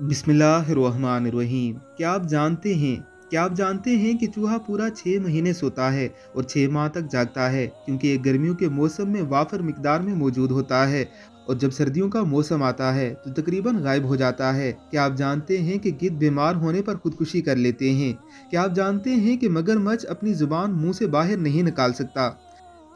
बिसमीम क्या आप जानते हैं क्या आप जानते हैं कि चूहा पूरा छः महीने सोता है और छः माह तक जागता है क्योंकि ये गर्मियों के मौसम में वाफर मकदार में मौजूद होता है और जब सर्दियों का मौसम आता है तो तकरीबन गायब हो जाता है क्या आप जानते हैं कि गिद्ध बीमार होने पर खुदकुशी कर लेते हैं क्या आप जानते हैं कि मगरमच्छ अपनी ज़ुबान मुंह से बाहर नहीं निकाल सकता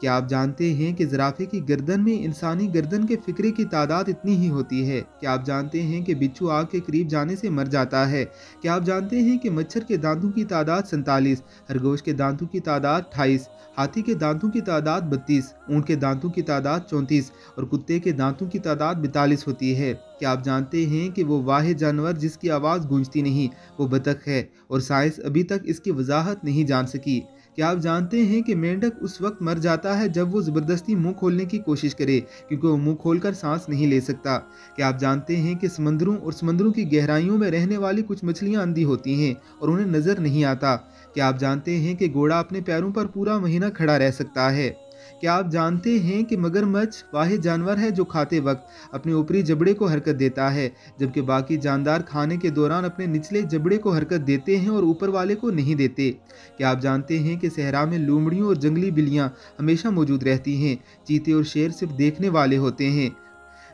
क्या आप जानते हैं कि जराफे की गर्दन में इंसानी गर्दन के फिक्रे की तादाद इतनी ही होती है क्या आप जानते हैं कि बिच्छू आग के करीब जाने से मर जाता है क्या आप जानते हैं कि मच्छर के दांतों की तादाद सैतालीस खरगोश के दांतों की तादाद अट्ठाईस हाथी के दांतों की तादाद बत्तीस ऊँट के दांतों की तादाद चौंतीस और कुत्ते के दांतों की तादाद बैतालीस होती है क्या आप जानते हैं कि वो वाहि जानवर जिसकी आवाज़ गूंजती नहीं वो बतख है और साइंस अभी तक इसकी वजाहत नहीं जान सकी क्या आप जानते हैं कि मेंढक उस वक्त मर जाता होता है जब वो ज़बरदस्ती मुंह खोलने की कोशिश करे क्योंकि वो मुंह खोलकर सांस नहीं ले सकता क्या आप जानते हैं कि समंदरों और समंदरों की गहराइयों में रहने वाली कुछ मछलियाँ अंधी होती हैं और उन्हें नज़र नहीं आता क्या आप जानते हैं कि घोड़ा अपने पैरों पर पूरा महीना खड़ा रह सकता है क्या आप जानते हैं कि मगरमच्छ वाहि जानवर है जो खाते वक्त अपने ऊपरी जबड़े को हरकत देता है जबकि बाकी जानदार खाने के दौरान अपने निचले जबड़े को हरकत देते हैं और ऊपर वाले को नहीं देते क्या आप जानते हैं कि सहरा में लूमड़ियों और जंगली बिल्लियाँ हमेशा मौजूद रहती हैं चीते और शेर सिर्फ देखने वाले होते हैं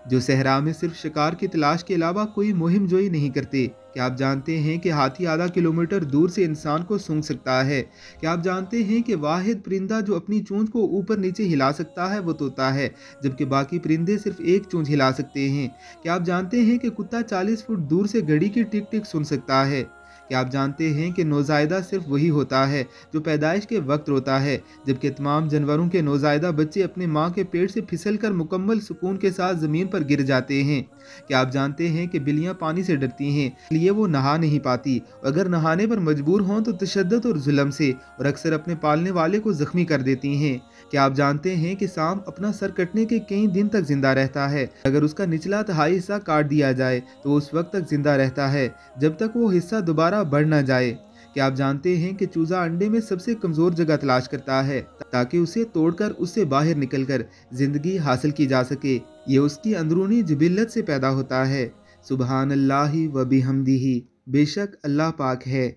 जो सहरा में सिर्फ शिकार की तलाश के अलावा कोई मुहिम जोई नहीं करते क्या आप जानते हैं कि हाथी आधा किलोमीटर दूर से इंसान को सूंघ सकता है क्या आप जानते हैं कि वाहिद परिंदा जो अपनी चूंज को ऊपर नीचे हिला सकता है वो तोता है जबकि बाकी परिंदे सिर्फ एक चूंज हिला सकते हैं क्या आप जानते हैं कि कुत्ता 40 फुट दूर से घड़ी की टिक टिक सुन सकता है क्या आप जानते हैं कि नौजायदा सिर्फ वही होता है जो पैदाइश के वक्त रोता है जबकि तमाम जानवरों के नौजायदा बच्चे अपने माँ के पेट से फिसल कर मुकम्मल सुकून के साथ ज़मीन पर गिर जाते हैं क्या आप जानते हैं कि बिल्लियाँ पानी से डरती हैं इसलिए वो नहा नहीं पाती अगर नहाने पर मजबूर हों तो तशद और जुलम से और अक्सर अपने पालने वाले को ज़ख्मी कर देती हैं क्या आप जानते हैं कि शाम अपना सर कटने के कई दिन तक जिंदा रहता है अगर उसका निचला तहाई हिस्सा काट दिया जाए तो उस वक्त तक जिंदा रहता है जब तक वो हिस्सा दोबारा अंडा बढ़ ना जाए क्या आप जानते हैं कि चूज़ा अंडे में सबसे कमज़ोर जगह तलाश करता है ताकि उसे तोड़कर उससे बाहर निकलकर ज़िंदगी हासिल की जा सके ये उसकी अंदरूनी जबिलत से पैदा होता है सुबहानल्ला अल्लाह व बिहमदी बेशक अल्लाह पाक है